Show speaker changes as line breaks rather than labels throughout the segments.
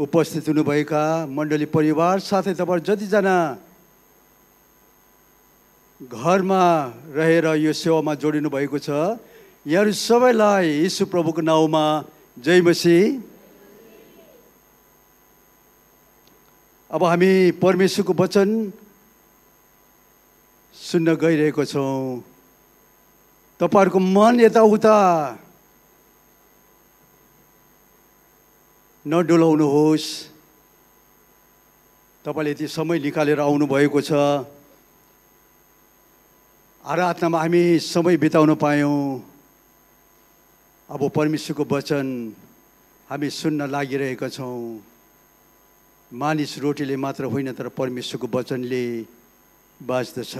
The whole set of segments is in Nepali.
उपस्थित हुनुभएका मण्डली परिवार साथै तपाईँ जतिजना घरमा रहेर यो सेवामा जोडिनु भएको छ यहाँहरू सबैलाई यीशु प्रभुको नाउँमा जय मसी अब हामी परमेश्वरको वचन सुन्न गइरहेको छौँ तपाईँहरूको मन यताउता नडुलाउनुहोस् तपाईँले यति समय निकालेर आउनुभएको छ आराधनामा हामी समय बिताउन पायौँ अब परमेश्वरको वचन हामी सुन्न लागिरहेका छौँ मानिस रोटीले मात्र होइन तर परमेश्वरको वचनले बाँच्दछ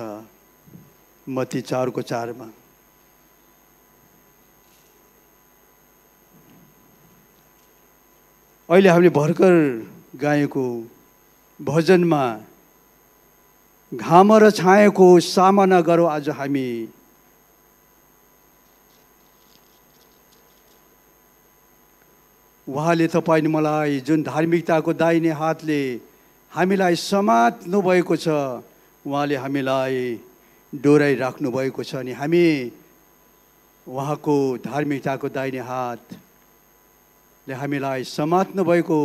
मती चारको चारमा अहिले हामीले भर्खर गाएको भजनमा घाम र छाएको सामना गरौँ आज हामी उहाँले तपाईँले मलाई जुन धार्मिकताको दाहिने हातले हामीलाई समात्नुभएको छ उहाँले हामीलाई डोराइराख्नु भएको छ अनि हामी उहाँको धार्मिकताको दाहिने हात ले हामीलाई समात्नु भएको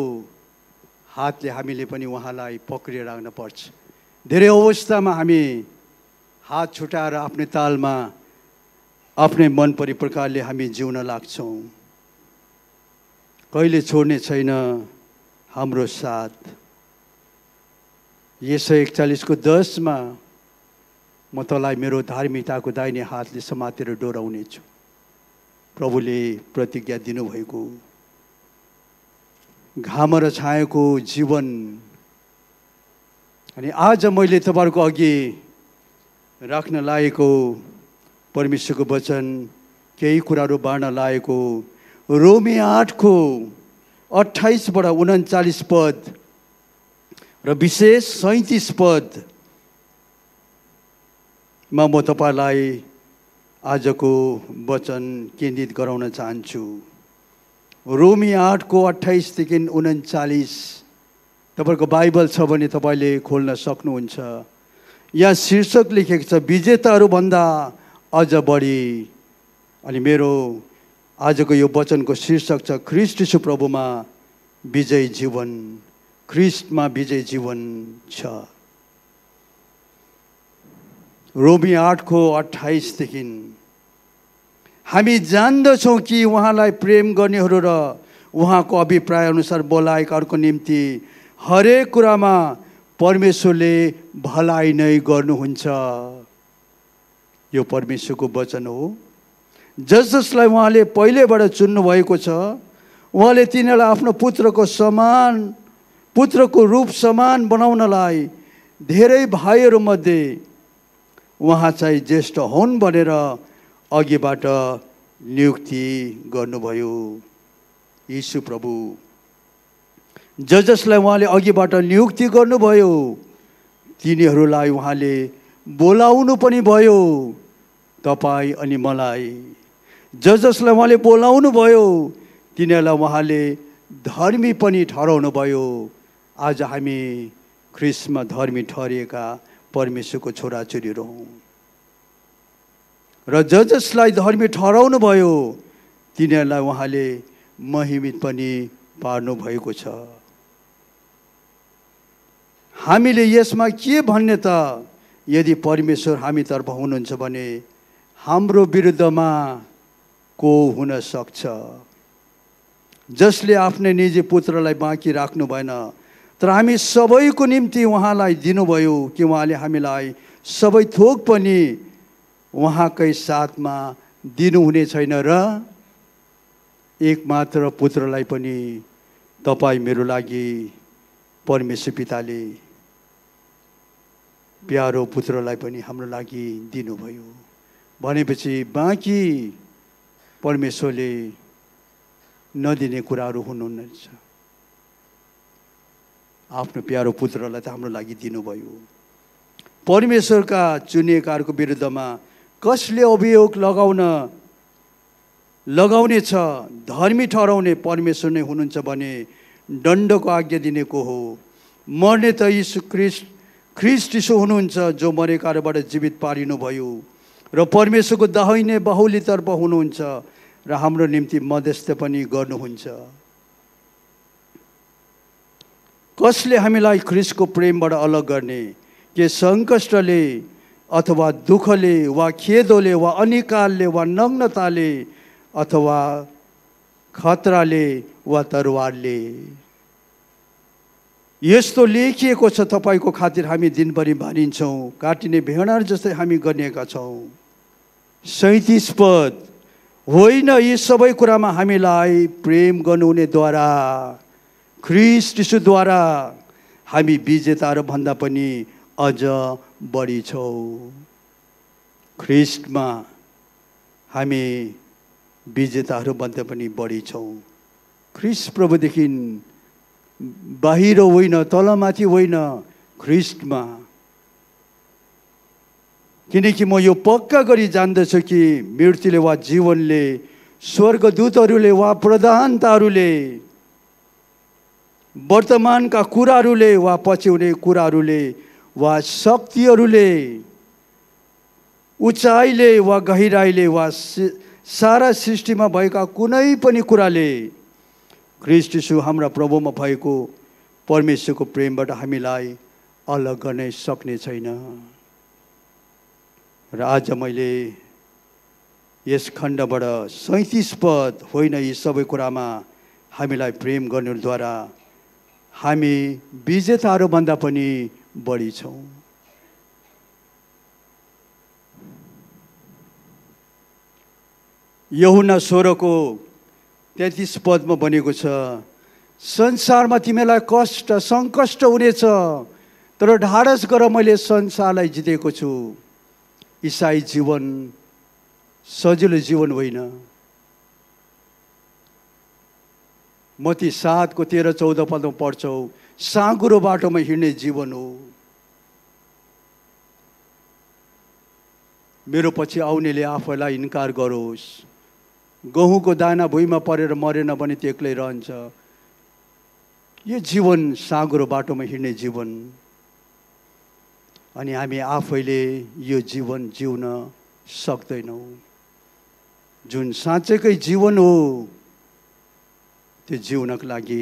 हातले हामीले पनि उहाँलाई पक्रिएर राख्न पर्छ धेरै अवस्थामा हामी हात छुट्याएर आफ्नै तालमा आफ्नै परि प्रकारले हामी जिउन लाग्छौँ कहिले छोड्ने छैन हाम्रो साथ यसो एकचालिसको दसमा म तँलाई मेरो धार्मिकताको दाहिने हातले समातेर डोराउनेछु प्रभुले प्रतिज्ञा दिनुभएको र छाएको जीवन अनि आज मैले तपाईँहरूको अघि राख्न लागेको परमेश्वरको वचन केही कुराहरू बाँड्न लागेको रोमे आठको अठाइसबाट उन्चालिस पद र विशेष सैँतिस पदमा म तपाईँलाई आजको वचन केन्द्रित गराउन चाहन्छु रोमी आठको अठाइसदेखि उन्चालिस तपाईँको बाइबल छ भने तपाईँले खोल्न सक्नुहुन्छ यहाँ शीर्षक लेखेको छ विजेताहरूभन्दा अझ बढी अनि मेरो आजको यो वचनको शीर्षक छ ख्रिस्ट सुप्रभुमा विजय जीवन ख्रिस्टमा विजय जीवन छ रोमी आठको अठाइसदेखि हामी जान्दछौँ कि उहाँलाई प्रेम गर्नेहरू र उहाँको अभिप्रायअनुसार बोलाएकाहरूको निम्ति हरेक कुरामा परमेश्वरले भलाइ नै गर्नुहुन्छ यो परमेश्वरको वचन हो जस जसलाई उहाँले पहिलेबाट चुन्नुभएको छ उहाँले तिनीहरूलाई आफ्नो पुत्रको समान पुत्रको रूप समान बनाउनलाई धेरै भाइहरूमध्ये उहाँ चाहिँ ज्येष्ठ हुन् भनेर अघिबाट नियुक्ति गर्नुभयो यीशु प्रभु ज जसलाई उहाँले अघिबाट नियुक्ति गर्नुभयो तिनीहरूलाई उहाँले बोलाउनु पनि भयो तपाईँ अनि मलाई ज जसलाई उहाँले बोलाउनु भयो तिनीहरूलाई उहाँले धर्मी पनि ठहराउनु भयो आज हामी क्रिस्मा धर्मी ठहरिएका परमेश्वरको छोराछोरीहरू हौँ र ज जसलाई धर्मी भयो तिनीहरूलाई उहाँले महिमित पनि पार्नुभएको छ हामीले यसमा के भन्ने त यदि परमेश्वर हामीतर्फ हुनुहुन्छ भने हाम्रो विरुद्धमा को हुन सक्छ जसले आफ्नै निजी पुत्रलाई बाँकी राख्नु भएन तर हामी सबैको निम्ति उहाँलाई दिनुभयो कि उहाँले हामीलाई सबै थोक पनि उहाँकै साथमा दिनुहुने छैन र एकमात्र पुत्रलाई पनि तपाईँ मेरो लागि परमेश्वर पिताले प्यारो पुत्रलाई पनि हाम्रो लागि दिनुभयो भनेपछि बाँकी परमेश्वरले नदिने कुराहरू हुनुहुनेछ आफ्नो प्यारो पुत्रलाई त हाम्रो लागि दिनुभयो परमेश्वरका चुनिएकाहरूको विरुद्धमा कसले अभियोग लगाउन लगाउनेछ धर्मी ठहराउने परमेश्वर नै हुनुहुन्छ भने दण्डको आज्ञा दिनेको हो मर्ने त यीशु क्रिस्ट ख्रिस्ट यीशु हुनुहुन्छ जो मरेकाबाट जीवित पारिनुभयो र परमेश्वरको दाहिने बाहुलीतर्फ हुनुहुन्छ र हाम्रो निम्ति मध्यस्थ पनि गर्नुहुन्छ कसले हामीलाई ख्रिस्टको प्रेमबाट अलग गर्ने के सङ्कष्टले अथवा दुःखले वा खेदोले वा अनिकालले वा नग्नताले अथवा खतराले वा तरवारले यस्तो लेखिएको छ तपाईँको खातिर हामी दिनभरि मानिन्छौँ काटिने भेडार जस्तै हामी गरिएका छौँ सैतिस पद होइन यी सबै कुरामा हामीलाई प्रेम गर्नुहुनेद्वारा ख्रिस्टिसुद्वारा हामी विजेताहरू भन्दा पनि अझ बढी छौँ ख्रिस्टमा हामी भन्दा पनि बढी छौँ ख्रिस्ट प्रभुदेखि बाहिर होइन तलमाथि होइन ख्रिस्टमा किनकि म यो पक्का गरी जान्दछु कि मृत्युले वा जीवनले स्वर्गदूतहरूले वा प्रधानताहरूले वर्तमानका कुराहरूले वा पछि हुने कुराहरूले वा शक्तिहरूले उचाइले वा गहिराइले वा सारा सृष्टिमा भएका कुनै पनि कुराले ख्रिस्टिसु हाम्रा प्रभुमा भएको परमेश्वरको प्रेमबाट हामीलाई अलग गर्नै सक्ने छैन र आज मैले यस खण्डबाट सैँतिस पद होइन यी सबै कुरामा हामीलाई प्रेम गर्नुद्वारा हामी विजेताहरूभन्दा पनि बढी छौँ यहुना सोह्रको तेत्तिस पदमा बनेको छ संसारमा तिमीलाई कष्ट सङ्कष्ट हुनेछ तर ढाडस गर मैले संसारलाई जितेको छु इसाई जीवन सजिलो जीवन होइन मती सातको तेह्र चौध पदमा पढ्छौ साँगुरो बाटोमा हिँड्ने जीवन हो मेरो पछि आउनेले आफैलाई इन्कार गरोस् गहुँको दाना भुइँमा परेर मरेन भने त्यो एक्लै रहन्छ यो जीवन साँगुरो बाटोमा हिँड्ने जीवन अनि हामी आफैले यो जीवन जिउन सक्दैनौँ जुन साँच्चैकै जीवन हो त्यो जिउनको लागि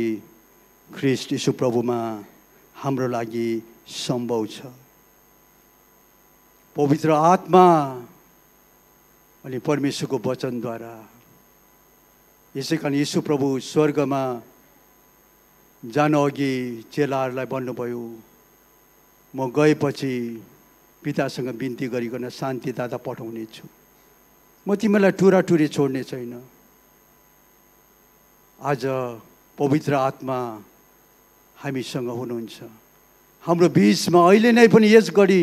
ख्रिस्ट यसु प्रभुमा हाम्रो लागि सम्भव छ पवित्र आत्मा अनि परमेश्वरको वचनद्वारा यसै कारण यीशु प्रभु स्वर्गमा जान अघि चेलाहरूलाई भन्नुभयो म गएपछि पितासँग बिन्ती गरिकन शान्तिदाता पठाउने छु म तिमीलाई टुराटुरी छोड्ने छैन आज पवित्र आत्मा हामीसँग हुनुहुन्छ हाम्रो बिचमा अहिले नै पनि यस घडी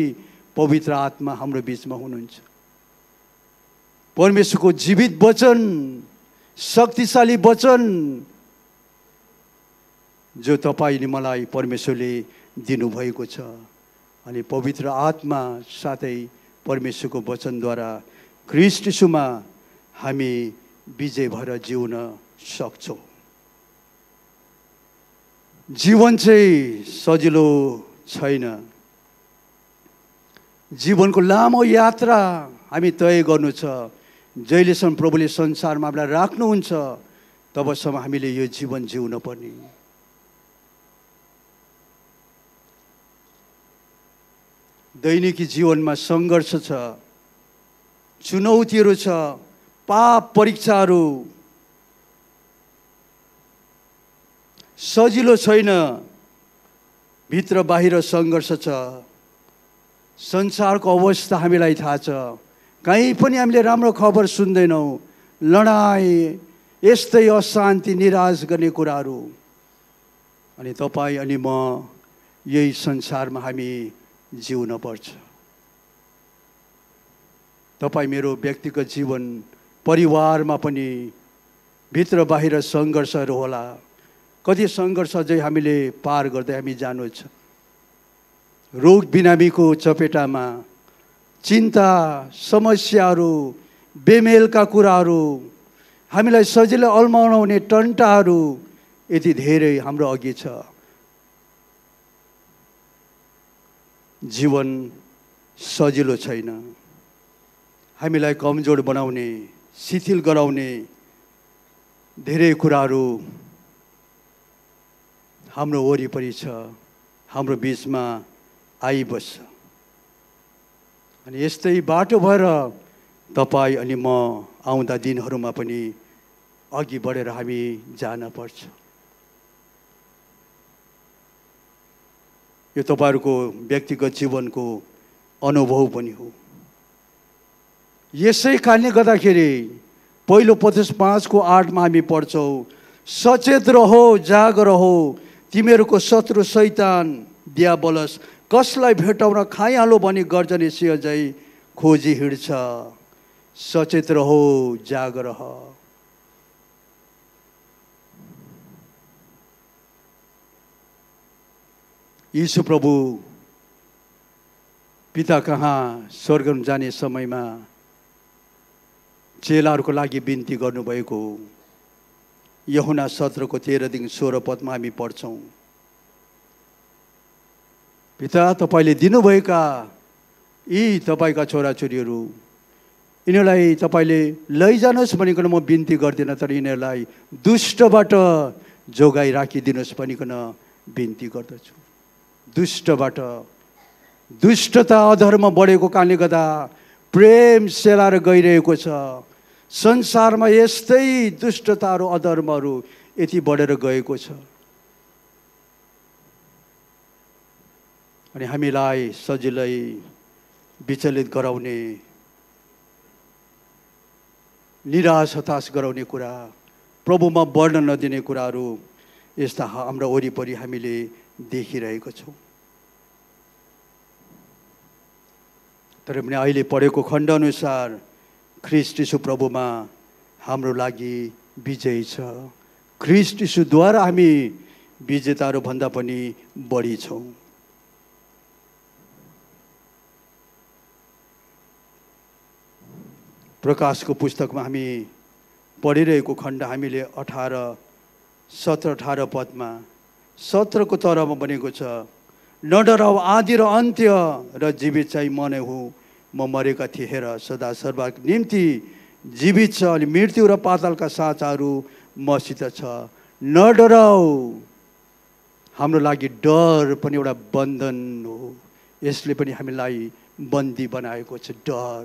पवित्र आत्मा हाम्रो बिचमा हुनुहुन्छ परमेश्वरको जीवित वचन शक्तिशाली वचन जो तपाईँले मलाई परमेश्वरले दिनुभएको छ अनि पवित्र आत्मा साथै परमेश्वरको वचनद्वारा क्रिस्टसुमा हामी विजय भएर जिउन सक्छौँ जीवन चाहिँ सजिलो छैन जीवनको लामो यात्रा हामी तय गर्नु छ जहिलेसम्म प्रभुले संसारमा हामीलाई राख्नुहुन्छ तबसम्म हामीले यो जीवन जिउन पर्ने दैनिकी जीवनमा सङ्घर्ष छ चुनौतीहरू छ पाप परीक्षाहरू सजिलो छैन भित्र बाहिर सङ्घर्ष छ संसारको अवस्था हामीलाई थाहा छ कहीँ पनि हामीले राम्रो खबर सुन्दैनौँ लडाइँ यस्तै अशान्ति निराश गर्ने कुराहरू अनि तपाईँ अनि म यही संसारमा हामी जिउन पर्छ तपाईँ मेरो व्यक्तिगत जीवन परिवारमा पनि भित्र बाहिर सङ्घर्षहरू होला कति सङ्घर्ष अझै हामीले पार गर्दै हामी जानु छ रोग बिनामीको चपेटामा चिन्ता समस्याहरू बेमेलका कुराहरू हामीलाई सजिलै अल्माउनाउने टन्टाहरू यति धेरै हाम्रो अघि छ जीवन सजिलो छैन हामीलाई कमजोर बनाउने शिथिल गराउने धेरै कुराहरू हाम्रो वरिपरि छ हाम्रो बिचमा आइबस्छ अनि यस्तै बाटो भएर तपाईँ अनि म आउँदा दिनहरूमा पनि अघि बढेर हामी जानपर्छ यो तपाईँहरूको व्यक्तिगत जीवनको अनुभव पनि हो यसै कारणले गर्दाखेरि पहिलो पचस पाँचको आठमा हामी पढ्छौँ सचेत रहो जाग रहो तिमीहरूको शत्रु सैतान दिया कसलाई भेटाउन खाइहालो भनी गर्जने सिंह जै खोजी हिँड्छ सचेत रहो जाग रह यीशु प्रभु पिता कहाँ स्वर्गम जाने समयमा चेलाहरूको लागि बिन्ती गर्नुभएको हो यहुना सत्रको तेह्रदेखि सोह्र पदमा हामी पढ्छौँ पिता तपाईँले दिनुभएका यी तपाईँका छोराछोरीहरू यिनीहरूलाई तपाईँले लैजानुहोस् भनिकन म बिन्ती गर्दिनँ तर यिनीहरूलाई दुष्टबाट जोगाई राखिदिनुहोस् भनिकन बिन्ती गर्दछु दुष्टबाट दुष्टता अधर्म बढेको कारणले गर्दा प्रेम सेलाएर गइरहेको छ संसारमा यस्तै दुष्टताहरू अधर्महरू यति बढेर गएको छ अनि हामीलाई सजिलै विचलित गराउने निराश हताश गराउने कुरा प्रभुमा बढ्न नदिने कुराहरू यस्ता हाम्रो वरिपरि हामीले देखिरहेको छौँ तर पनि अहिले पढेको खण्डअनुसार इसु प्रभुमा हाम्रो लागि विजय छ इसुद्वारा हामी विजेताहरूभन्दा पनि बढी छौँ प्रकाशको पुस्तकमा हामी पढिरहेको खण्ड हामीले अठार सत्र अठार पदमा सत्रको तरमा बनेको छ न डराउ आदि र अन्त्य र जीवित चाहिँ म नै हुँ म मरेका थिएँ हेर सदा सर्वको निम्ति जीवित छ अनि मृत्यु र पातालका साँचाहरू मसित छ न डराउ हाम्रो लागि डर पनि एउटा बन्धन हो यसले पनि हामीलाई बन्दी बनाएको छ डर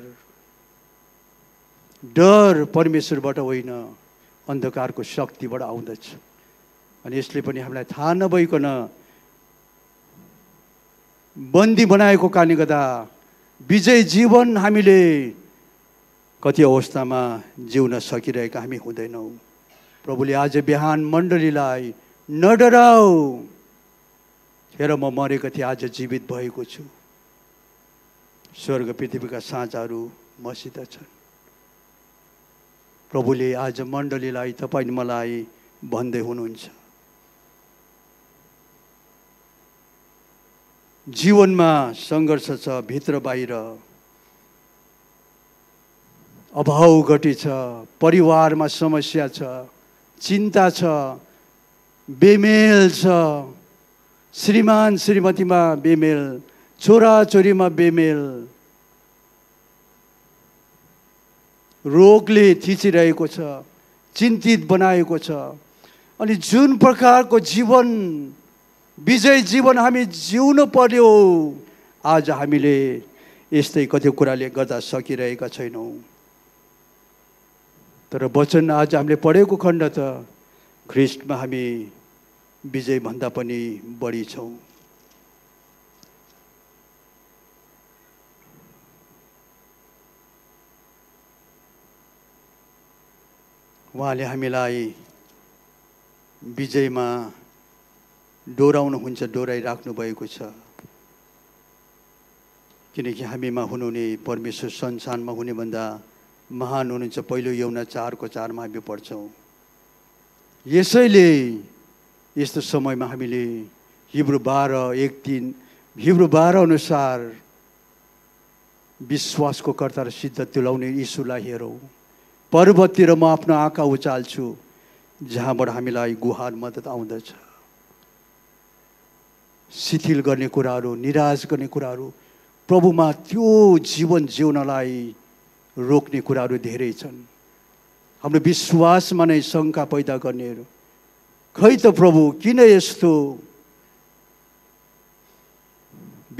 डर परमेश्वरबाट होइन अन्धकारको शक्तिबाट आउँदछ अनि यसले पनि हामीलाई थाहा नभइकन बन्दी बनाएको कारणले गर्दा विजय जीवन हामीले कति अवस्थामा जिउन सकिरहेका हामी हुँदैनौँ प्रभुले आज बिहान मण्डलीलाई नडराउ हेर म मरेको थिएँ आज जीवित भएको छु स्वर्ग पृथ्वीका साँझहरू मसित छन् प्रभुले आज मण्डलीलाई तपाईँ मलाई भन्दै हुनुहुन्छ जीवनमा सङ्घर्ष छ भित्र बाहिर अभाव घटेछ परिवारमा समस्या छ चिन्ता छ बेमेल छ श्रीमान श्रीमतीमा बेमेल छोराछोरीमा बेमेल रोगले थिचिरहेको छ चिन्तित बनाएको छ अनि जुन प्रकारको जीवन विजय जीवन हामी जिउनु पर्यो आज हामीले यस्तै कति कुराले गर्दा सकिरहेका छैनौँ तर वचन आज हामीले पढेको खण्ड त ख्रिस्टमा हामी विजयभन्दा पनि बढी छौँ उहाँले हामीलाई विजयमा डोराउनुहुन्छ डोराइराख्नु भएको छ किनकि हामीमा हुनुहुने परमेश्वर संसारमा हुनेभन्दा महान हुनुहुन्छ पहिलो यौना चारको चारमा हामी पढ्छौँ यसैले यस्तो समयमा हामीले हिब्रो बाह्र एक तिन हिब्रो बाह्र अनुसार विश्वासको कर्ता र सिद्ध तुलाउने यीशुलाई हेरौँ पर्वततिर म आफ्नो आँखा उचाल्छु जहाँबाट हामीलाई गुहार मद्दत आउँदछ शिथिल गर्ने कुराहरू निराश गर्ने कुराहरू प्रभुमा त्यो जीवन जिउनलाई रोक्ने कुराहरू धेरै छन् हाम्रो विश्वासमा नै शङ्का पैदा गर्नेहरू खै त प्रभु किन यस्तो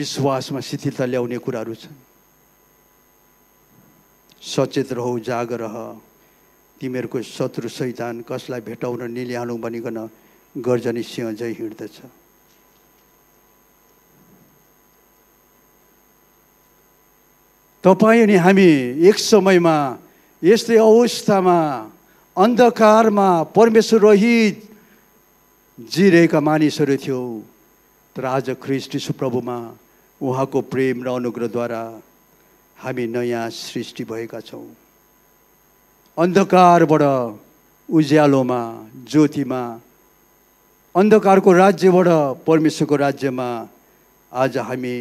विश्वासमा शिथिलता ल्याउने कुराहरू छन् सचेत रहौ जाग रह तिमीहरूको शत्रु सैतान कसलाई भेटाउन निल्याउनु भनिकन गर्जनी सिंह जय हिँड्दछ तपाईँ अनि हामी एक समयमा यस्तै अवस्थामा अन्धकारमा परमेश्वर रहित जिरहेका मानिसहरू थियौँ तर आज ख्रिस्ट प्रभुमा उहाँको प्रेम र अनुग्रहद्वारा हामी नयाँ सृष्टि भएका छौँ अन्धकारबाट उज्यालोमा ज्योतिमा अन्धकारको राज्यबाट परमेश्वरको राज्यमा आज हामी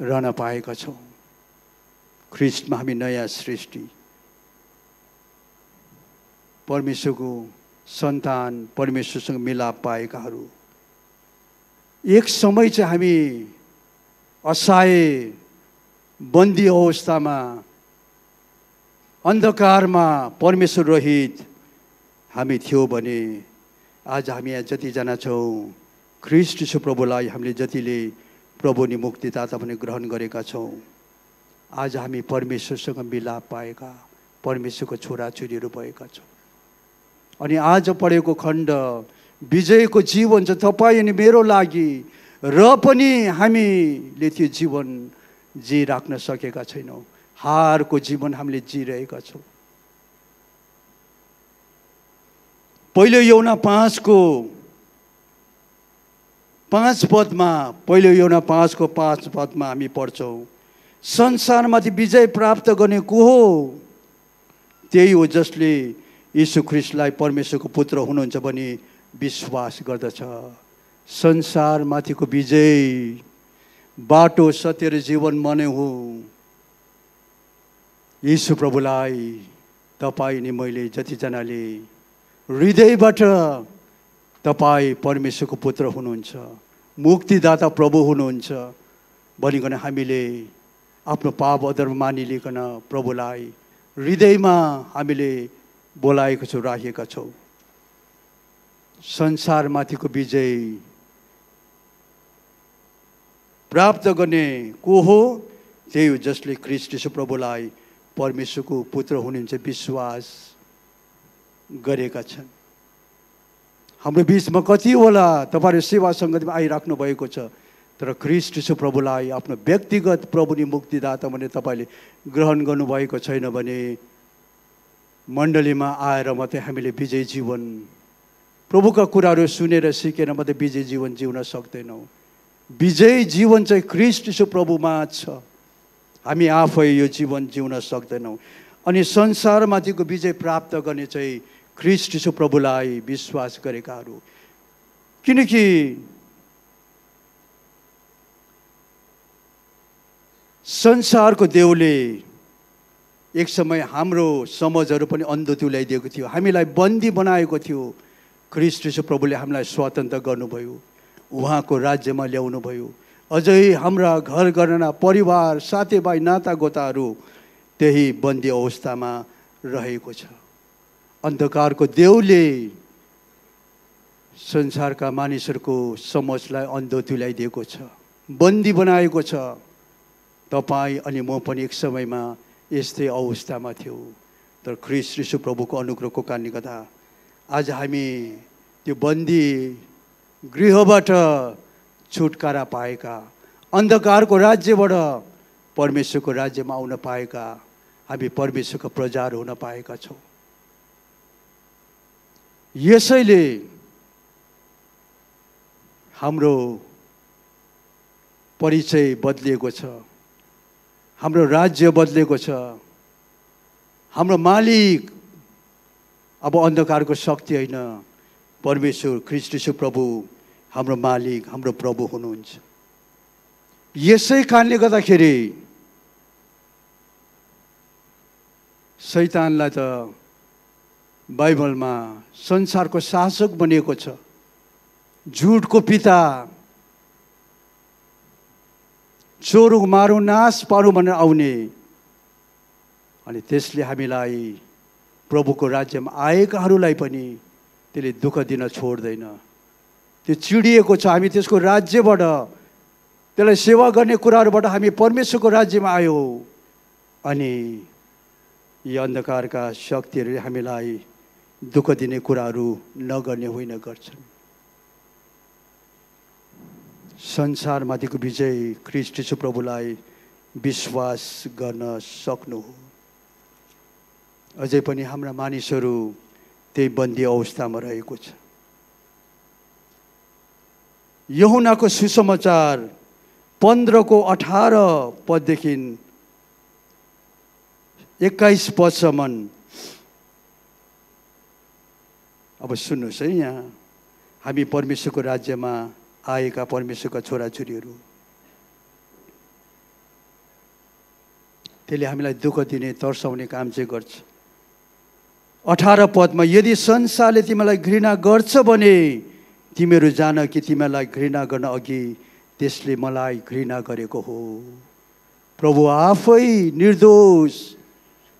रहन पाएका छौँ ख्रिस्टमा हामी नयाँ सृष्टि परमेश्वरको सन्तान परमेश्वरसँग मिलाप पाएकाहरू एक समय चाहिँ हामी असहाय बन्दी अवस्थामा अन्धकारमा परमेश्वर रहित हामी थियो भने आज हामी यहाँ जतिजना छौँ ख्रिस्ट सुप्रभुलाई हामीले जतिले प्रभुनि मुक्तिदाता पनि ग्रहण गरेका छौँ आज हामी परमेश्वरसँग मिलाप पाएका परमेश्वरको छोराछोरीहरू भएका छौँ अनि आज पढेको खण्ड विजयको जीवन छ तपाईँ अनि मेरो लागि र पनि हामीले त्यो जीवन जी राख्न सकेका छैनौँ हारको जीवन हामीले जिरहेका छौँ पहिलो यौना पाँचको पाँच पदमा पहिलो योना पाँचको पाँच पदमा हामी पढ्छौँ संसारमाथि विजय प्राप्त गर्ने को हो त्यही हो जसले यीशु ख्रिस्टलाई परमेश्वरको पुत्र हुनुहुन्छ भने विश्वास गर्दछ संसारमाथिको विजय बाटो सत्य र जीवन मनै हो यीशु प्रभुलाई तपाईँ नि मैले जतिजनाले हृदयबाट तपाईँ परमेश्वरको पुत्र हुनुहुन्छ मुक्तिदाता प्रभु हुनुहुन्छ भनिकन हामीले आफ्नो पाप अदर मानिलिकन प्रभुलाई हृदयमा हामीले बोलाएको छौँ राखेका छौँ संसारमाथिको विजय प्राप्त गर्ने को हो त्यही हो जसले कृष्ण प्रभुलाई परमेश्वरको पुत्र हुनुहुन्छ विश्वास गरेका छन् हाम्रो बिचमा कतिवटा तपाईँहरू सेवा सङ्गतिमा आइराख्नु भएको छ तर ख्रिस्ट यसो प्रभुलाई आफ्नो व्यक्तिगत नि मुक्तिदाता भने तपाईँले ग्रहण गर्नुभएको छैन भने मण्डलीमा आएर मात्रै हामीले विजय जीवन प्रभुका कुराहरू सुनेर सिकेर मात्रै विजय जीवन जिउन सक्दैनौँ विजय जीवन चाहिँ ख्रिस्ट यसो प्रभुमा छ हामी आफै यो जीवन जिउन सक्दैनौँ अनि संसारमाथिको विजय प्राप्त गर्ने चाहिँ क्रिस्टिसु प्रभुलाई विश्वास गरेकाहरू किनकि संसारको देउले एक समय हाम्रो समाजहरू पनि अन्ध तुल्याइदिएको थियो हामीलाई बन्दी बनाएको थियो क्रिस्टिसु प्रभुले हामीलाई स्वतन्त्र गर्नुभयो उहाँको राज्यमा ल्याउनुभयो अझै हाम्रा घर गणना परिवार साथीभाइ नातागोताहरू त्यही बन्दी अवस्थामा रहेको छ अन्धकारको देउले संसारका मानिसहरूको समाजलाई अन्ध तुल्याइदिएको छ बन्दी बनाएको छ तपाईँ अनि म पनि एक समयमा यस्तै अवस्थामा थियौँ तर ख्रिस यीशु प्रभुको अनुग्रहको कारणले गर्दा आज हामी त्यो बन्दी गृहबाट छुटकारा पाएका अन्धकारको राज्यबाट परमेश्वरको राज्यमा आउन पाएका हामी परमेश्वरको प्रजाहरू हुन पाएका छौँ यसैले हाम्रो परिचय बदलिएको छ हाम्रो राज्य बदलिएको छ हाम्रो मालिक अब अन्धकारको शक्ति होइन परमेश्वर कृष्णेश्वर प्रभु हाम्रो मालिक हाम्रो प्रभु हुनुहुन्छ यसै कारणले गर्दाखेरि सैतानलाई त बाइबलमा संसारको शासक बनिएको छ झुटको पिता चोरु मारु नाश पारु भनेर आउने अनि त्यसले हामीलाई प्रभुको राज्यमा आएकाहरूलाई पनि त्यसले दुःख दिन छोड्दैन त्यो चिडिएको छ हामी त्यसको राज्यबाट त्यसलाई सेवा गर्ने कुराहरूबाट हामी परमेश्वरको राज्यमा आयौँ अनि यी अन्धकारका शक्तिहरूले हामीलाई दुःख दिने कुराहरू नगर्ने होइन गर्छन् संसारमाथिको विजय ख्रिस्ट सुप्रभुलाई विश्वास गर्न सक्नु हो अझै पनि हाम्रा मानिसहरू त्यही बन्दी अवस्थामा रहेको छ यहुनाको सुसमाचार पन्ध्रको अठार पददेखि एक्काइस पदसम्म अब सुन्नुहोस् है यहाँ हामी परमेश्वरको राज्यमा आएका परमेश्वरका छोराछोरीहरू त्यसले हामीलाई दुःख दिने तर्साउने काम चाहिँ गर्छ अठार पदमा यदि संसारले तिमीलाई घृणा गर्छ भने तिमीहरू जान कि तिमीलाई घृणा गर्न अघि त्यसले मलाई घृणा गरेको हो प्रभु आफै निर्दोष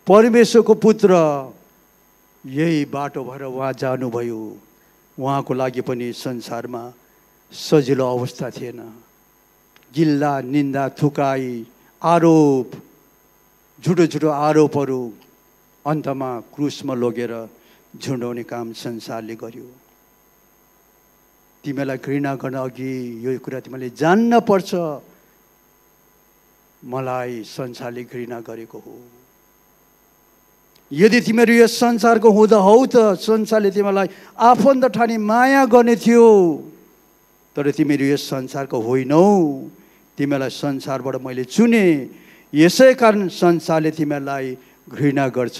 परमेश्वरको पुत्र यही बाटो भएर उहाँ जानुभयो उहाँको लागि पनि संसारमा सजिलो अवस्था थिएन गिल्ला निन्दा थुकाई आरोप झुटो झुटो आरोपहरू अन्तमा क्रुसमा लगेर झुन्डाउने काम संसारले गर्यो तिमीलाई घृणा गर्न अघि यो कुरा तिमीले जान्न पर्छ मलाई संसारले घृणा गरेको हो यदि तिमीहरू यो संसारको हुँदा हौ त संसारले तिमीलाई आफन्त ठाने माया गर्ने थियो तर तिमीहरू यस संसारको होइनौ तिमीलाई संसारबाट मैले चुने यसै कारण संसारले तिमीहरूलाई घृणा गर्छ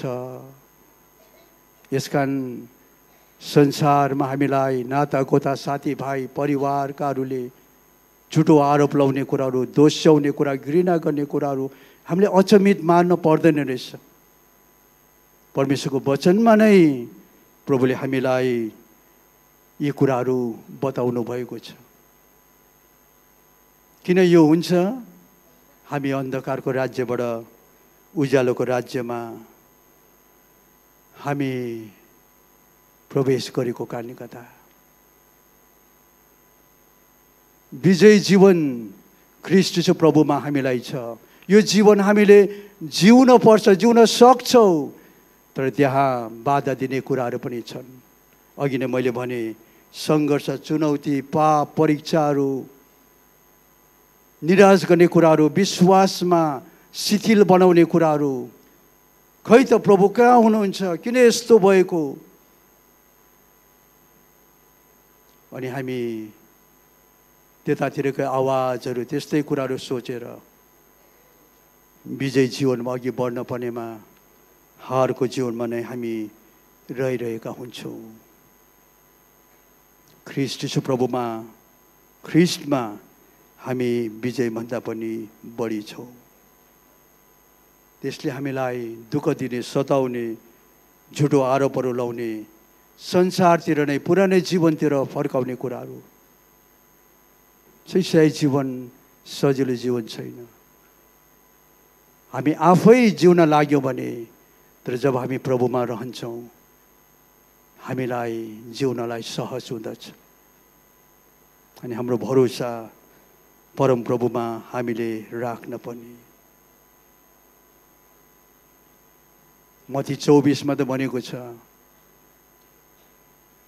यस कारण संसारमा हामीलाई गोता साथीभाइ परिवारकाहरूले झुटो आरोप लाउने कुराहरू दोस्याउने कुरा घृणा गर्ने कुराहरू हामीले अचम्मित मान्नु पर्दैन रहेछ परमेश्वरको वचनमा नै प्रभुले हामीलाई यी कुराहरू बताउनु भएको छ किन यो हुन्छ हामी अन्धकारको राज्यबाट उज्यालोको राज्यमा हामी प्रवेश गरेको कारणले गर्दा विजय जीवन ख्रिस्ट प्रभुमा हामीलाई छ यो जीवन हामीले जिउन पर्छ जिउन सक्छौँ तर त्यहाँ बाधा दिने कुराहरू पनि छन् अघि नै मैले भने सङ्घर्ष चुनौती पाप परीक्षाहरू निराश गर्ने कुराहरू विश्वासमा शिथिल बनाउने कुराहरू खै त प्रभु कहाँ हुनुहुन्छ किन यस्तो भएको अनि हामी त्यतातिरको आवाजहरू त्यस्तै कुराहरू सोचेर विजय जीवनमा अघि बढ्न पर्नेमा हारको जीवनमा नै हामी रहिरहेका हुन्छौँ ख्रिस्ट प्रभुमा ख्रिस्टमा हामी विजयभन्दा पनि बढी छौँ त्यसले हामीलाई दुःख दिने सताउने झुटो आरोपहरू लाउने संसारतिर नै पुरानै जीवनतिर फर्काउने कुराहरू सही जीवन सजिलो जीवन छैन हामी आफै जिउन लाग्यौँ भने तर जब हामी प्रभुमा रहन्छौँ हामीलाई जिउनलाई सहज हुँदछ अनि हाम्रो भरोसा परम प्रभुमा हामीले राख्न पनि मथि चौबिसमा त भनेको छ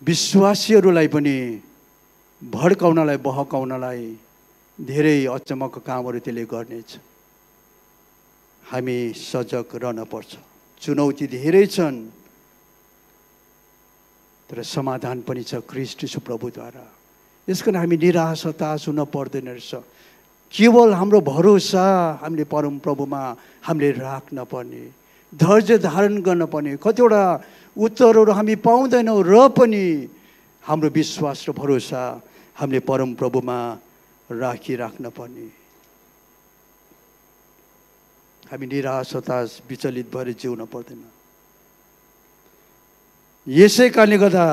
विश्वासीहरूलाई पनि भड्काउनलाई बहकाउनलाई धेरै अचम्मको कामहरू त्यसले गर्नेछ हामी सजग रहन पर्छ चुनौती धेरै छन् तर समाधान पनि छ क्रिस्टु प्रभुद्वारा यस कारण हामी निराशता हताश हुन पर्दैन रहेछ केवल हाम्रो भरोसा हामीले परम प्रभुमा हामीले राख्न पर्ने धैर्य धारण गर्न पर्ने कतिवटा उत्तरहरू हामी पाउँदैनौँ र पनि हाम्रो विश्वास र भरोसा हामीले परम प्रभुमा राखिराख्न पर्ने हामी निराश हताश विचलित भएर जिउन पर्दैन यसै कारणले गर्दा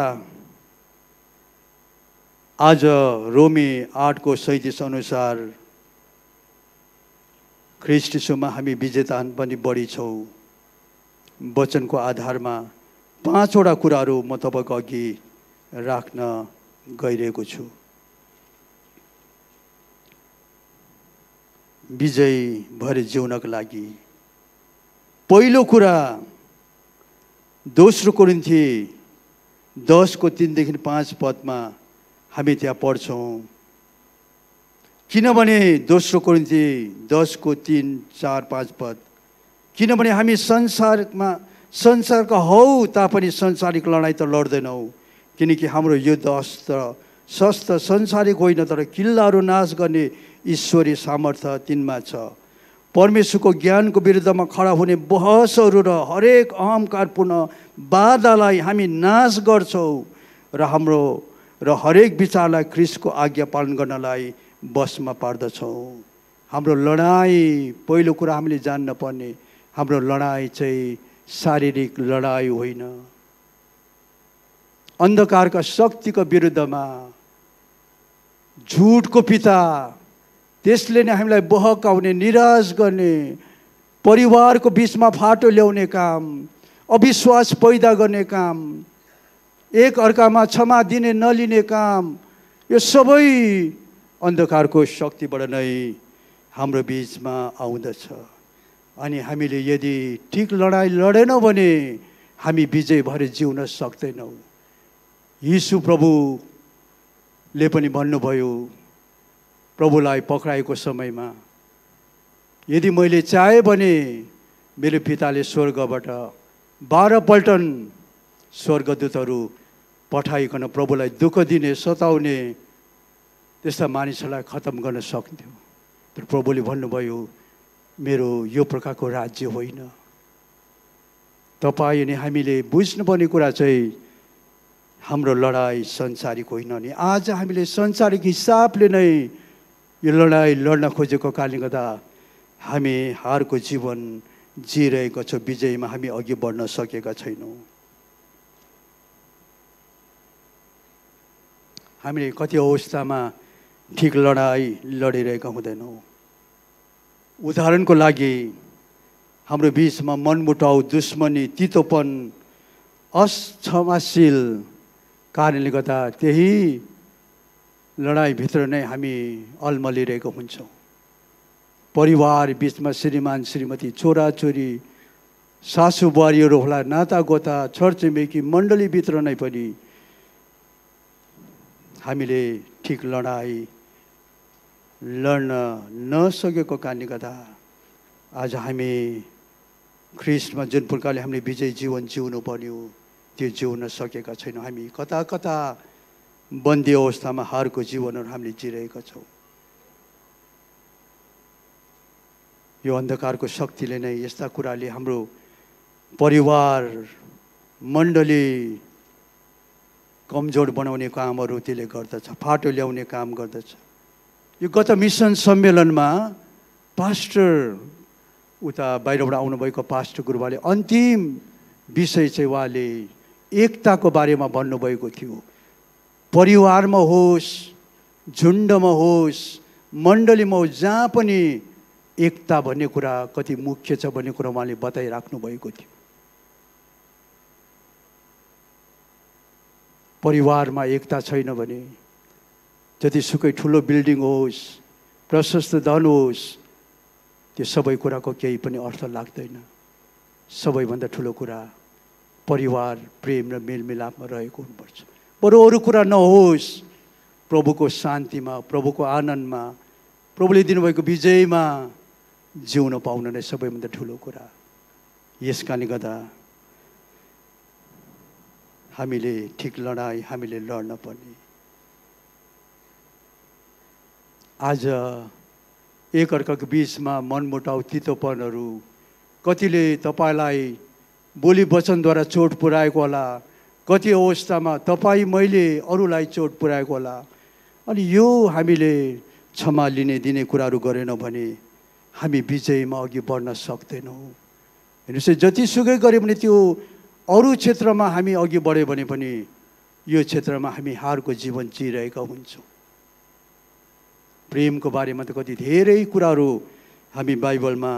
आज रोमी आठको सैतिस अनुसार ख्रिस्टिसुमा हामी विजेता पनि बढी छौँ वचनको आधारमा पाँचवटा कुराहरू म तपाईँको अघि राख्न गइरहेको छु विजय भएर जिउनको लागि पहिलो कुरा दोस्रो कोरिन्थी दसको तिनदेखि पाँच पदमा हामी त्यहाँ पढ्छौँ किनभने दोस्रो कोरिन्थी दसको तिन चार पाँच पद किनभने हामी संसारमा संसारको हौ तापनि संसारिक लडाइँ त लड्दैनौँ किनकि हाम्रो युद्ध अस्त्र शस्त्र संसारिक होइन तर किल्लाहरू नाश गर्ने ईश्वरी सामर्थ्य तिनमा छ परमेश्वरको ज्ञानको विरुद्धमा खडा हुने बहसहरू र हरेक अहङ्कारपूर्ण बाधालाई हामी नाश गर्छौँ र हाम्रो र हरेक विचारलाई क्रिसको आज्ञा पालन गर्नलाई बसमा पार्दछौँ हाम्रो लडाइँ पहिलो कुरा हामीले जान्न पर्ने हाम्रो लडाइँ चाहिँ शारीरिक लडाइँ होइन अन्धकारका शक्तिको विरुद्धमा झुटको पिता त्यसले नै हामीलाई बहकाउने निराश गर्ने परिवारको बिचमा फाटो ल्याउने काम अविश्वास पैदा गर्ने काम एक अर्कामा क्षमा दिने नलिने काम यो सबै अन्धकारको शक्तिबाट नै हाम्रो बिचमा आउँदछ अनि हामीले यदि ठिक लडाइँ लडेनौँ भने हामी विजय भएर जिउन सक्दैनौँ यीशु प्रभुले पनि भन्नुभयो प्रभुलाई पक्राएको समयमा यदि मैले चाहेँ भने मेरो पिताले स्वर्गबाट बाह्र पल्टन स्वर्गदूतहरू पठाइकन प्रभुलाई दुःख दिने सताउने त्यस्ता मानिसहरूलाई खतम गर्न सक्थ्यो तर प्रभुले भन्नुभयो मेरो यो प्रकारको राज्य होइन तपाईँ अनि हामीले बुझ्नुपर्ने कुरा चाहिँ हाम्रो लडाइँ संसारिक होइन नि आज हामीले संसारिक हिसाबले नै लडाइँ लड्न खोजेको कारणले गर्दा हामी हारको जीवन जिइरहेको छौँ विजयमा हामी अघि बढ्न सकेका छैनौँ हामीले कति अवस्थामा ठिक लडाइँ लडिरहेका हुँदैनौँ उदाहरणको लागि हाम्रो बिचमा मनमुटाउ दुश्मनी तितोपन अक्षमाशील कारणले गर्दा त्यही लडाइँभित्र नै हामी अल्मलिरहेको हुन्छौँ परिवार बिचमा श्रीमान श्रीमती छोराछोरी सासु नाता होला नातागोता छरछिमेकी मण्डलीभित्र नै पनि हामीले ठिक लडाइँ लड्न नसकेको कारणले गर्दा आज हामी ख्रिस्टमा जुन प्रकारले हामीले विजय जीवन जिउनु पर्यो त्यो जिउन सकेका छैनौँ हामी कता कता बन्दी अवस्थामा हारको जीवनहरू हामीले जिरहेका छौँ यो अन्धकारको शक्तिले नै यस्ता कुराले हाम्रो परिवार मण्डली कमजोर बनाउने कामहरू त्यसले गर्दछ फाटो ल्याउने काम गर्दछ यो गत मिसन सम्मेलनमा पास्टर उता बाहिरबाट आउनुभएको पास्टर गुरुबाले अन्तिम विषय चाहिँ उहाँले एकताको बारेमा भन्नुभएको थियो परिवारमा होस् झुन्डमा होस् मण्डलीमा होस् जहाँ पनि एकता भन्ने कुरा कति मुख्य छ भन्ने कुरा उहाँले बताइराख्नु भएको थियो परिवारमा एकता छैन भने जतिसुकै ठुलो बिल्डिङ होस् प्रशस्त धन होस् त्यो सबै कुराको केही पनि अर्थ लाग्दैन सबैभन्दा ठुलो कुरा परिवार प्रेम र मेलमिलापमा रहेको हुनुपर्छ बरु अरू कुरा नहोस् प्रभुको शान्तिमा प्रभुको आनन्दमा प्रभुले दिनुभएको विजयमा जिउन पाउनु नै सबैभन्दा ठुलो कुरा यस कारणले गर्दा हामीले ठिक लडाइँ हामीले लड्न पर्ने आज एकअर्काको बिचमा मनमुटाउ तितोपनहरू कतिले तपाईँलाई बोली वचनद्वारा चोट पुऱ्याएको होला कति अवस्थामा तपाईँ मैले अरूलाई चोट पुऱ्याएको होला अनि यो हामीले क्षमा लिने दिने कुराहरू गरेनौँ भने हामी विजयमा अघि बढ्न सक्दैनौँ हेर्नुहोस् जतिसुकै गऱ्यो भने त्यो अरू क्षेत्रमा हामी अघि बढ्यो भने पनि यो क्षेत्रमा हामी हारको जीवन जिइरहेका हुन्छौँ प्रेमको बारेमा त कति धेरै कुराहरू हामी बाइबलमा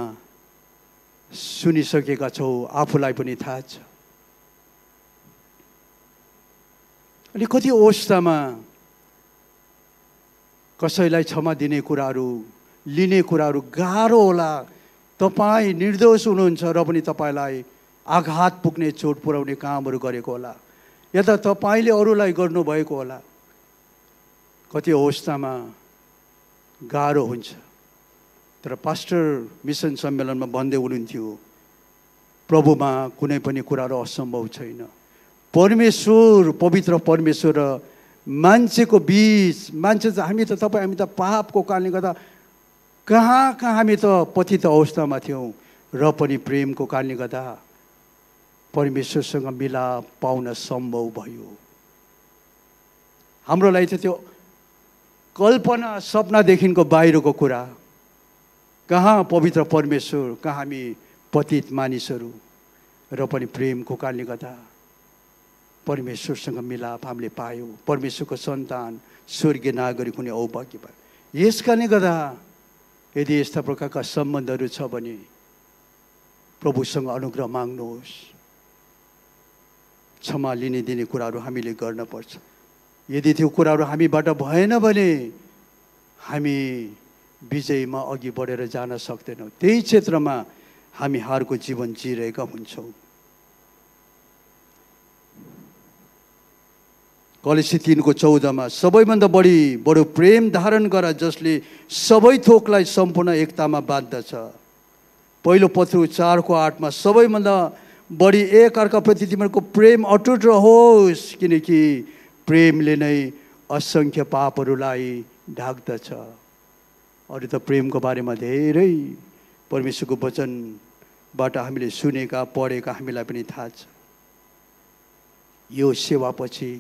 सुनिसकेका छौँ आफूलाई पनि थाहा छ अनि कति अवस्थामा कसैलाई क्षमा दिने कुराहरू लिने कुराहरू गाह्रो होला तपाईँ निर्दोष हुनुहुन्छ र पनि तपाईँलाई आघात पुग्ने चोट पुर्याउने कामहरू गरेको होला या त तपाईँले अरूलाई गर्नुभएको होला कति अवस्थामा गाह्रो हुन्छ तर पास्टर मिसन सम्मेलनमा भन्दै हुनुहुन्थ्यो प्रभुमा कुनै पनि कुराहरू असम्भव छैन परमेश्वर पवित्र परमेश्वर र मान्छेको बिच मान्छे त हामी त तपाईँ हामी त पापको कारणले गर्दा कहाँ कहाँ हामी त पतित अवस्थामा थियौँ र पनि प्रेमको कारणले गर्दा परमेश्वरसँग मिलाप पाउन सम्भव भयो हाम्रो लागि त त्यो कल्पना सपनादेखिको बाहिरको कुरा कहाँ पवित्र परमेश्वर कहाँ हामी पतित मानिसहरू र पनि प्रेमको कारणले गर्दा परमेश्वरसँग मिलाप हामीले पायौँ परमेश्वरको सन्तान स्वर्गीय नागरिक हुने औभाग्य भयो यस कारणले गर्दा यदि यस्ता प्रकारका सम्बन्धहरू छ भने प्रभुसँग अनुग्रह माग्नुहोस् क्षमा लिने दिने कुराहरू हामीले गर्नपर्छ यदि त्यो कुराहरू हामीबाट भएन भने हामी विजयमा अघि बढेर जान सक्दैनौँ त्यही क्षेत्रमा हामी हारको जीवन जिरहेका हुन्छौँ कलेसी तिनको चौधमा सबैभन्दा बढी बडो प्रेम धारण गर जसले सबै थोकलाई सम्पूर्ण एकतामा बाँध्दछ पहिलो पत्रु चारको आठमा सबैभन्दा बढी एकअर्काप्रति तिमीहरूको प्रेम अटुट रहोस् किनकि प्रेमले नै असङ्ख्य पापहरूलाई ढाक्दछ अरू त प्रेमको बारेमा धेरै परमेश्वरको वचनबाट हामीले सुनेका पढेका हामीलाई पनि थाहा छ यो सेवापछि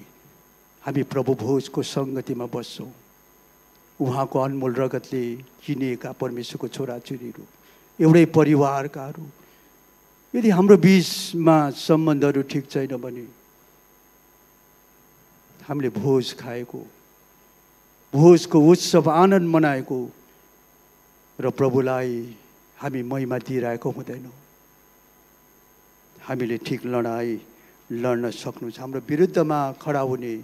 हामी प्रभु भोजको सङ्गतिमा बस्छौँ उहाँको अनमोल रगतले चिनिएका परमेश्वरको छोराछोरीहरू एउटै परिवारकाहरू यदि हाम्रो बिचमा सम्बन्धहरू ठिक छैन भने हामीले भोज खाएको भोजको उत्सव आनन्द मनाएको र प्रभुलाई हामी महिमा दिइरहेको हुँदैनौँ हामीले ठिक लडाइँ लड्न सक्नु हाम्रो विरुद्धमा खडा हुने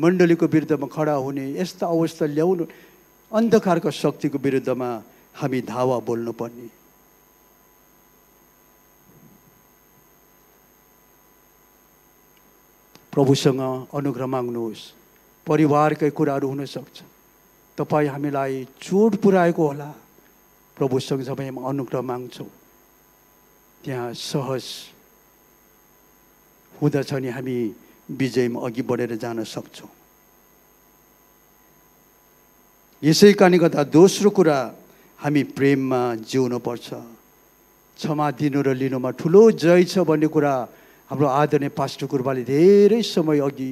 मण्डलीको विरुद्धमा खडा हुने यस्ता अवस्था ल्याउनु अन्धकारको शक्तिको विरुद्धमा हामी धावा बोल्नुपर्ने प्रभुसँग अनुग्रह माग्नुहोस् परिवारकै कुराहरू हुनसक्छ तपाईँ हामीलाई चोट पुऱ्याएको होला प्रभुसँग हामी अनुग्रह माग्छौँ त्यहाँ सहज हुँदछ नि हामी विजयमा अघि बढेर जान सक्छौँ यसै कारणले गर्दा दोस्रो कुरा हामी प्रेममा जिउनु पर्छ क्षमा दिनु र लिनुमा ठुलो जय छ भन्ने कुरा हाम्रो आदरणीय पास्टर कुरबाले धेरै समय अघि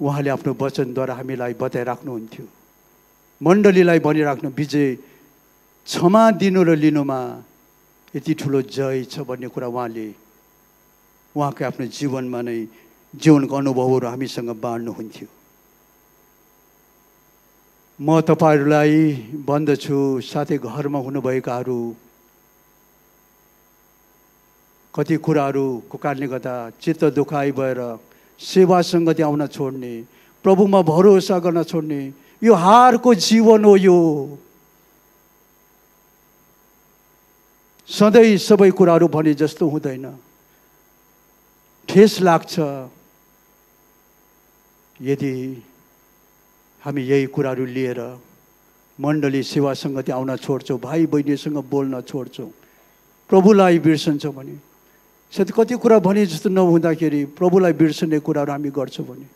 उहाँले आफ्नो वचनद्वारा हामीलाई बताइराख्नुहुन्थ्यो मण्डलीलाई भनिराख्नु विजय क्षमा दिनु र लिनुमा यति ठुलो जय छ भन्ने कुरा उहाँले उहाँकै आफ्नो जीवनमा नै जीवनको अनुभवहरू हामीसँग बाँड्नुहुन्थ्यो म तपाईँहरूलाई भन्दछु साथै घरमा हुनुभएकाहरू कति कुराहरूको कारणले गर्दा चित्त दुखाइ भएर सेवासँग आउन छोड्ने प्रभुमा भरोसा गर्न छोड्ने यो हारको जीवन हो यो सधैँ सबै कुराहरू भने जस्तो हुँदैन ठेस लाग्छ यदि हामी यही कुराहरू लिएर मण्डली सेवासँग त्यहाँ आउन छोड्छौँ भाइ बहिनीसँग बोल्न छोड्छौँ प्रभुलाई बिर्सन्छौँ भने सायद कति कुरा भने जस्तो नहुँदाखेरि प्रभुलाई बिर्सने कुराहरू हामी गर्छौँ भने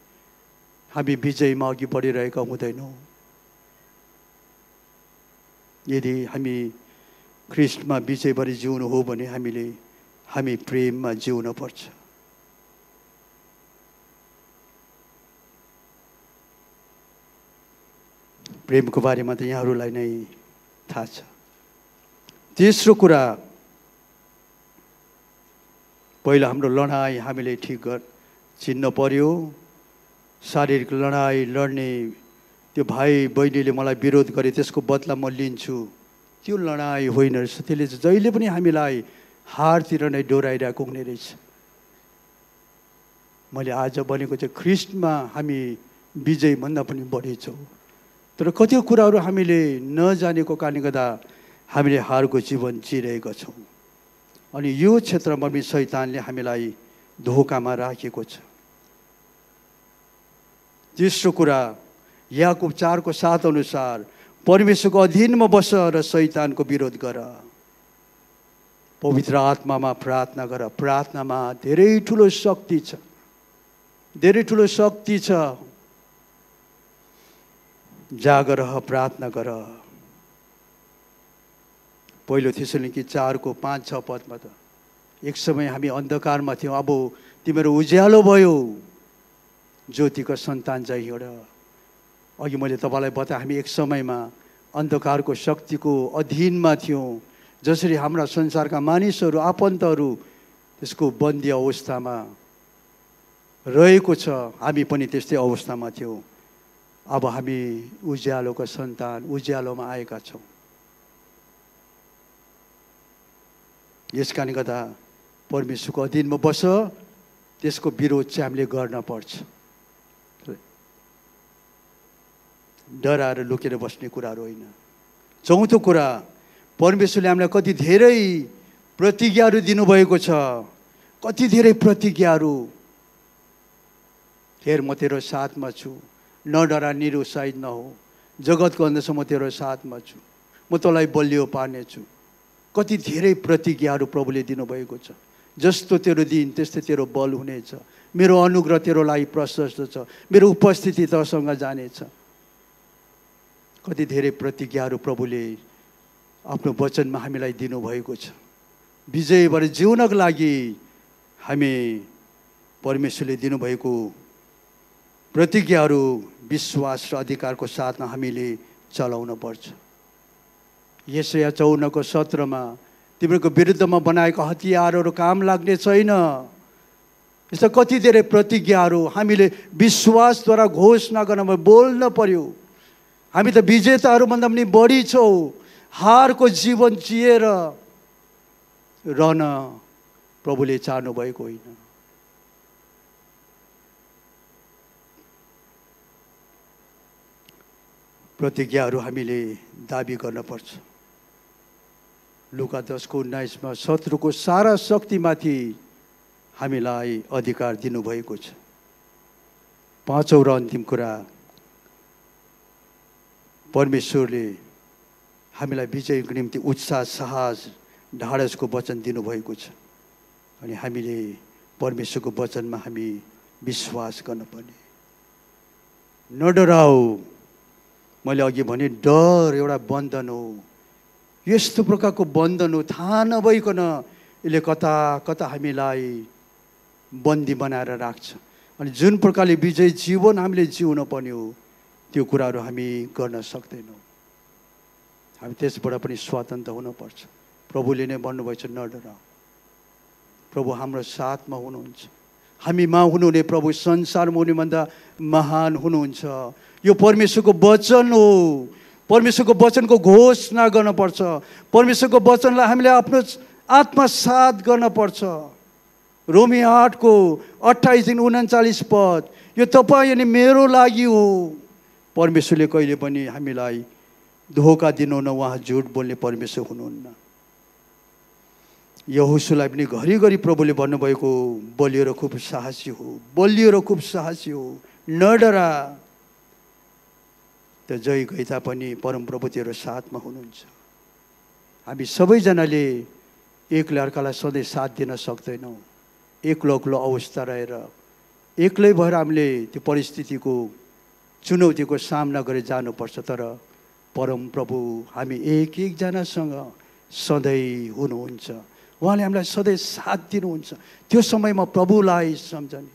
हामी विजयमा अघि बढिरहेका हुँदैनौँ यदि हामी विजय विजयभरि जिउनु हो भने हामीले हामी प्रेममा जिउन पर्छ प्रेमको बारेमा त यहाँहरूलाई नै थाहा छ तेस्रो कुरा पहिला हाम्रो लडाइँ हामीले ठिक गर चिन्न पर्यो शारीरिक लडाइँ लड्ने त्यो भाइ बहिनीले मलाई विरोध गरे त्यसको बदला म लिन्छु त्यो लडाइँ होइन रहेछ त्यसले जहिले पनि हामीलाई हारतिर नै डोराइरहेको हुने रहेछ मैले आज भनेको चाहिँ ख्रिस्टमा हामी विजयभन्दा पनि बढी छौँ तर कति कुराहरू हामीले नजानेको कारणले गर्दा हामीले हारको जीवन जिरहेका छौँ अनि यो क्षेत्रमा पनि शैतानले हामीलाई धोकामा राखेको छ तेस्रो कुरा यहाँको चारको साथ अनुसार परमेश्वरको अधीनमा बस र शैतानको विरोध गर पवित्र आत्मामा प्रार्थना गर प्रार्थनामा धेरै ठुलो शक्ति छ धेरै ठुलो शक्ति छ जागर प्रार्थना गर पहिलो नि कि चारको पाँच छ पदमा त एक समय हामी अन्धकारमा थियौँ अब तिमीहरू उज्यालो भयो ज्योतिको सन्तान र अघि मैले तपाईँलाई बताएँ हामी एक समयमा अन्धकारको शक्तिको अधीनमा थियौँ जसरी हाम्रा संसारका मानिसहरू आफन्तहरू त्यसको बन्दी अवस्थामा रहेको छ हामी पनि त्यस्तै अवस्थामा थियौँ अब हामी उज्यालोको सन्तान उज्यालोमा आएका छौँ यस कारणले गर्दा परमेश्वरको अधीनमा बस त्यसको विरोध चाहिँ हामीले गर्न पर्छ डराएर लुकेर बस्ने कुराहरू होइन चौथो कुरा परमेश्वरले हामीलाई कति धेरै प्रतिज्ञाहरू दिनुभएको छ कति धेरै प्रतिज्ञाहरू हेर म तेरो साथमा छु न डरा निरुत्साहित नहो जगतको अन्तसम्म तेरो साथमा छु म तँलाई बलियो पार्नेछु कति धेरै प्रतिज्ञाहरू प्रभुले दिनुभएको छ जस्तो तेरो दिन त्यस्तै तेरो बल हुनेछ मेरो अनुग्रह तेरो लागि प्रशस्त छ मेरो उपस्थिति तसँग जानेछ कति धेरै प्रतिज्ञाहरू प्रभुले आफ्नो वचनमा हामीलाई दिनुभएको छ विजय विजयबाट जिउनको लागि हामी परमेश्वरले दिनुभएको प्रतिज्ञाहरू विश्वास र अधिकारको साथमा हामीले चलाउन पर्छ यसया चौनको सत्रमा तिमीहरूको विरुद्धमा बनाएको हतियारहरू काम लाग्ने छैन यस्तो कति धेरै प्रतिज्ञाहरू हामीले विश्वासद्वारा घोषणा गर्न बोल्न पर्यो हामी त विजेताहरूभन्दा पनि बढी छौँ हारको जीवन जिएर रहन प्रभुले चाहनुभएको होइन प्रतिज्ञाहरू हामीले दाबी गर्नपर्छ लुका दसको उन्नाइसमा शत्रुको सारा शक्तिमाथि हामीलाई अधिकार दिनुभएको छ पाँचौँ र अन्तिम कुरा परमेश्वरले हामीलाई विजयको निम्ति उत्साह साहस ढाडसको वचन दिनुभएको छ अनि हामीले परमेश्वरको वचनमा हामी विश्वास गर्नुपर्ने डराऊ मैले अघि भने डर एउटा बन्धन हो यस्तो प्रकारको बन्धन हो थाहा नभइकन यसले कता कता हामीलाई बन्दी बनाएर राख्छ अनि जुन प्रकारले विजय जीवन हामीले जिउन पर्ने हो त्यो कुराहरू हामी गर्न सक्दैनौँ हामी त्यसबाट पनि स्वतन्त्र हुनुपर्छ प्रभुले नै भन्नुभएछ नडर प्रभु हाम्रो साथमा हुनुहुन्छ हामीमा हुनुहुने प्रभु संसारमा हुनेभन्दा महान हुनुहुन्छ यो परमेश्वरको वचन हो परमेश्वरको वचनको घोषणा गर्नुपर्छ परमेश्वरको वचनलाई हामीले आफ्नो आत्मसात गर्नपर्छ रोमी आठको दिन उन्चालिस पद यो तपाईँ अनि मेरो लागि हो परमेश्वरले कहिले पनि हामीलाई धोका दिनुहुन्न उहाँ झुट बोल्ने परमेश्वर हुनुहुन्न यहुसुलाई पनि घरिघरि प्रभुले भन्नुभएको बलियो र खुब साहसी हो बलियो र खुब साहसी हो नडरा त्यो जय गए तापनि प्रभुतिहरू साथमा हुनुहुन्छ हामी सबैजनाले एक्लै अर्कालाई सधैँ साथ दिन सक्दैनौँ एक्लो एक्लो अवस्था रहेर एक्लै भएर हामीले त्यो परिस्थितिको चुनौतीको सामना गरेर जानुपर्छ तर परम प्रभु हामी एक एकजनासँग सधैँ हुनुहुन्छ उहाँले हामीलाई सधैँ साथ दिनुहुन्छ त्यो समयमा प्रभुलाई सम्झने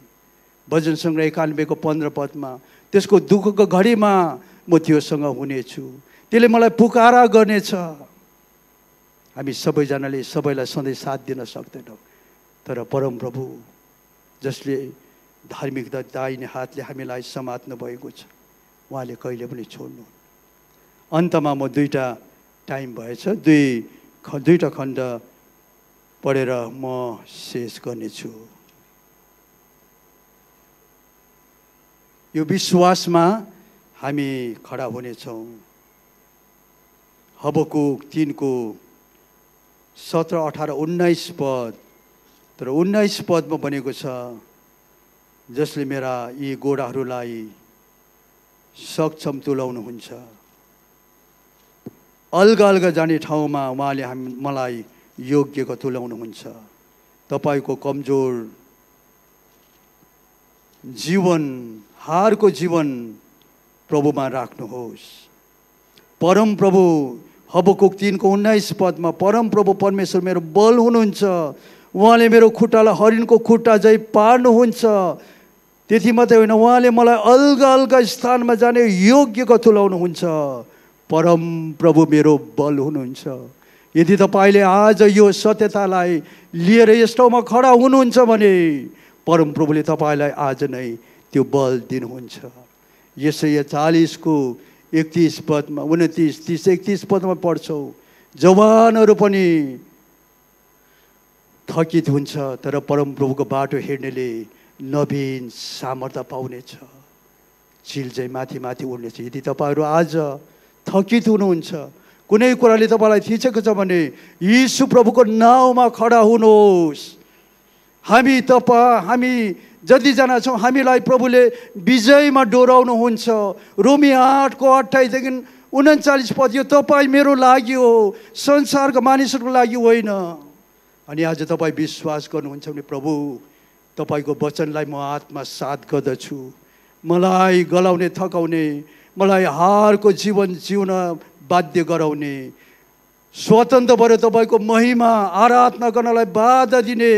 भजन सङ्ग्रह एकानब्बेको पन्ध्र पदमा त्यसको दुःखको घडीमा म त्योसँग हुनेछु त्यसले मलाई पुकारा गर्नेछ हामी सबैजनाले सबैलाई सधैँ साथ दिन सक्दैनौँ तर परमप्रभु जसले धार्मिकता दाहिने हातले हामीलाई समात्नु भएको छ उहाँले कहिले पनि छोड्नु अन्तमा म दुईवटा टाइम भएछ दुई ख दुईवटा खण्ड पढेर म शेष गर्नेछु यो विश्वासमा हामी खडा हुनेछौँ हबको तिनको सत्र अठार उन्नाइस पद तर उन्नाइस पदमा बनेको छ जसले मेरा यी गोडाहरूलाई सक्षम तुलाउनुहुन्छ अल्गा अल्गा जाने ठाउँमा उहाँले हामी मलाई योग्यको तुलाउनुहुन्छ तपाईँको कमजोर जीवन हारको जीवन प्रभुमा राख्नुहोस् परम प्रभु हबकुक तिनको उन्नाइस पदमा परम प्रभु परमेश्वर मेरो बल हुनुहुन्छ उहाँले मेरो खुट्टालाई हरिणको खुट्टा जै पार्नुहुन्छ त्यति मात्रै होइन उहाँले मलाई अल्गा अल्गा स्थानमा जाने योग्य तुलाउनुहुन्छ परम प्रभु मेरो बल हुनुहुन्छ यदि तपाईँले आज यो सत्यतालाई लिएर यस ठाउँमा खडा हुनुहुन्छ भने परम प्रभुले तपाईँलाई आज नै त्यो बल दिनुहुन्छ यसै चालिसको एकतिस पदमा उन्तिस तिस एकतिस पदमा पढ्छौँ जवानहरू पनि थकित हुन्छ तर परमप्रभुको बाटो हेर्नेले नवीन सामर्थ्य पाउनेछ चिल माथि माथि उड्नेछ यदि तपाईँहरू आज थकित हुनुहुन्छ कुनै कुराले तपाईँलाई थिचेको छ भने यीशु प्रभुको नाउँमा खडा हुनुहोस् हामी तपाईँ हामी जतिजना छौँ हामीलाई प्रभुले विजयमा डोराउनुहुन्छ रोमी आठको अठाइसदेखि उन्चालिस पद यो तपाईँ मेरो लागि हो संसारको मानिसहरूको लागि होइन अनि आज तपाईँ विश्वास गर्नुहुन्छ भने प्रभु तपाईँको वचनलाई म आत्मा साथ गर्दछु मलाई गलाउने थकाउने मलाई हारको जीवन जिउन बाध्य गराउने स्वतन्त्र भएर तपाईँको महिमा आराधना गर्नलाई बाधा दिने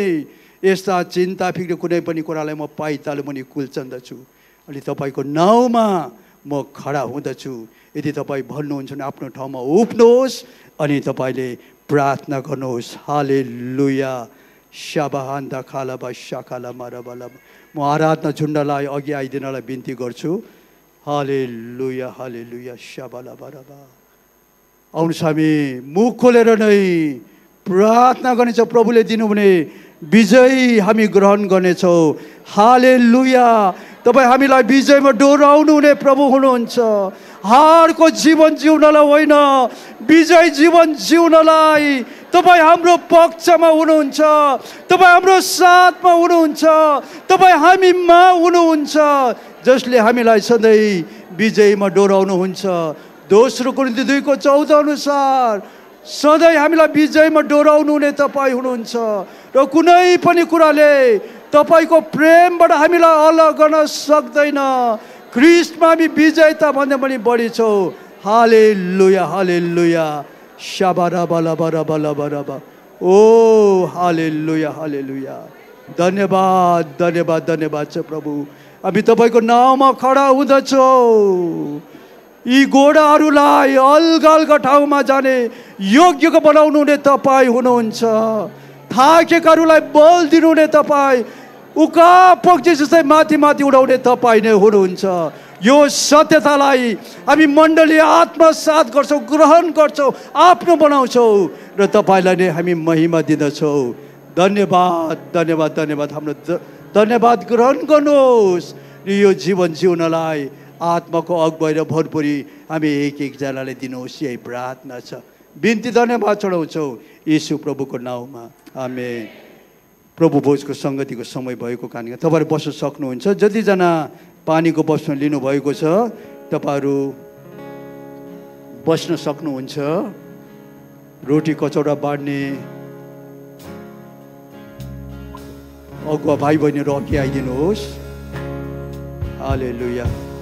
यस्ता चिन्ता फिक्री कुनै पनि कुरालाई म पाइताले मुनि कुल्चन्दछु अनि तपाईँको नाउँमा म खडा हुँदछु यदि तपाईँ भन्नुहुन्छ भने आफ्नो ठाउँमा उफ्नुहोस् अनि तपाईँले प्रार्थना गर्नुहोस् हाले लुया शाबाहान्दा खालाबा शाखाला माराबाला म आराधना झुन्डलाई अघि आइदिनलाई बिन्ती गर्छु हाले लुया हाले लुया शाबाला बाराबा आउनुहोस् हामी मुख खोलेर नै प्रार्थना गर्नेछ प्रभुले दिनु भने विजय हामी ग्रहण गर्नेछौँ हाले लुया तपाईँ हामीलाई विजयमा डोराउनु हुने प्रभु हुनुहुन्छ हारको जीवन जिउनलाई होइन विजय जीवन जिउनलाई तपाईँ हाम्रो पक्षमा हुनुहुन्छ तपाईँ हाम्रो साथमा हुनुहुन्छ तपाईँ हामीमा हुनुहुन्छ जसले हामीलाई सधैँ विजयमा डोराउनुहुन्छ दोस्रो कुरिन्ती दुईको चौध अनुसार सधैँ हामीलाई विजयमा डोराउनु हुने तपाईँ हुनुहुन्छ र कुनै पनि कुराले तपाईँको प्रेमबाट हामीलाई अलग गर्न सक्दैन क्रिस्टमा हामी त भन्दा पनि बढी छौँ हाले लुया हाले लुया शाबाराब ओ हाले लुया हाले लुया धन्यवाद धन्यवाद धन्यवाद छ प्रभु हामी तपाईँको नाउँमा खडा हुँदछौँ यी गोडाहरूलाई अलगा अलगा ठाउँमा जाने योग्यको बनाउनु हुने तपाईँ हुनुहुन्छ थाकेकाहरूलाई बल दिनुहुने तपाईँ उका पक्ष जस्तै माथि माथि उडाउने तपाईँ नै हुनुहुन्छ यो सत्यतालाई हामी मण्डली आत्मसात गर्छौँ ग्रहण गर्छौँ आफ्नो बनाउँछौँ र तपाईँलाई नै हामी महिमा दिँदछौँ धन्यवाद धन्यवाद धन्यवाद हाम्रो धन्यवाद ग्रहण गर्नुहोस् यो जीवन जिउनलाई आत्माको अगुवाई र भरपुरी हामी एक एकजनालाई दिनुहोस् यही प्रार्थना छ बिन्ती धन्यवाद चढाउँछौँ यीशु प्रभुको नाउँमा हामी प्रभु भोजको सङ्गतिको समय भएको कारणले तपाईँहरू बस्न सक्नुहुन्छ जतिजना पानीको बस्न लिनुभएको छ तपाईँहरू बस्न सक्नुहुन्छ रोटी कचौडा बाँड्ने अगुवा भाइ बहिनीहरू अघि आइदिनुहोस् आले लुया